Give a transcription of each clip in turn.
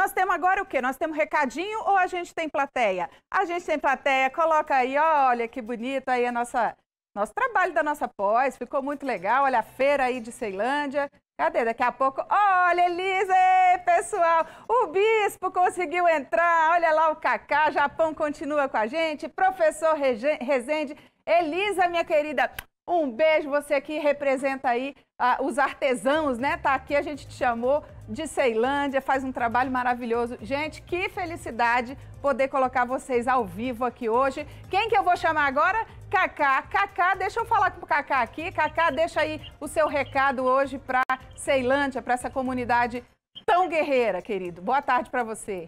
Nós temos agora o quê? Nós temos recadinho ou a gente tem plateia? A gente tem plateia, coloca aí, olha que bonito aí a nossa, nosso trabalho da nossa pós, ficou muito legal, olha a feira aí de Ceilândia. Cadê? Daqui a pouco, olha Elisa, ei, pessoal, o bispo conseguiu entrar, olha lá o Cacá, Japão continua com a gente, professor Rezende, Elisa, minha querida, um beijo, você que representa aí uh, os artesãos, né? Tá aqui, a gente te chamou de Ceilândia, faz um trabalho maravilhoso. Gente, que felicidade poder colocar vocês ao vivo aqui hoje. Quem que eu vou chamar agora? Cacá. Cacá, deixa eu falar com o Cacá aqui. Cacá, deixa aí o seu recado hoje para Ceilândia, para essa comunidade tão guerreira, querido. Boa tarde para você.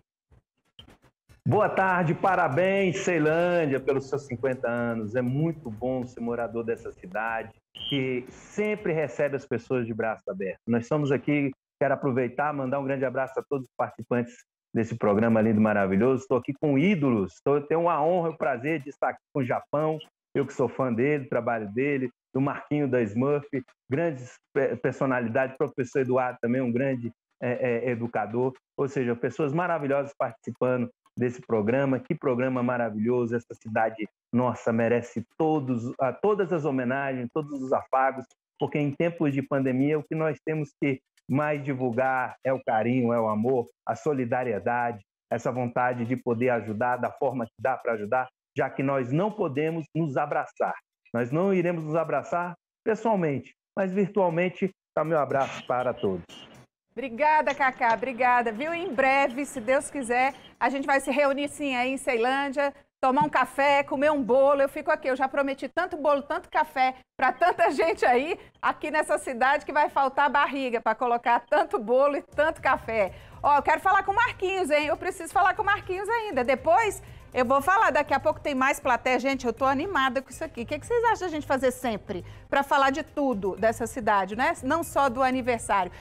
Boa tarde, parabéns, Ceilândia, pelos seus 50 anos. É muito bom ser morador dessa cidade, que sempre recebe as pessoas de braços abertos. Nós estamos aqui, quero aproveitar, mandar um grande abraço a todos os participantes desse programa lindo e maravilhoso. Estou aqui com ídolos, tô, então tenho a honra e o prazer de estar aqui com o Japão, eu que sou fã dele, do trabalho dele, do Marquinho da Smurf, grandes personalidades, professor Eduardo também, um grande é, é, educador, ou seja, pessoas maravilhosas participando desse programa. Que programa maravilhoso! Essa cidade nossa merece todos, a, todas as homenagens, todos os afagos, porque em tempos de pandemia o que nós temos que mais divulgar é o carinho, é o amor, a solidariedade, essa vontade de poder ajudar da forma que dá para ajudar, já que nós não podemos nos abraçar. Nós não iremos nos abraçar pessoalmente, mas virtualmente está meu abraço para todos. Obrigada, Cacá, obrigada. Viu? Em breve, se Deus quiser, a gente vai se reunir sim aí em Ceilândia, tomar um café, comer um bolo. Eu fico aqui, eu já prometi tanto bolo, tanto café para tanta gente aí, aqui nessa cidade, que vai faltar barriga para colocar tanto bolo e tanto café. Ó, eu quero falar com o Marquinhos, hein? Eu preciso falar com o Marquinhos ainda. Depois eu vou falar, daqui a pouco tem mais plateia. Gente, eu tô animada com isso aqui. O que, que vocês acham da gente fazer sempre? Para falar de tudo dessa cidade, né? Não só do aniversário.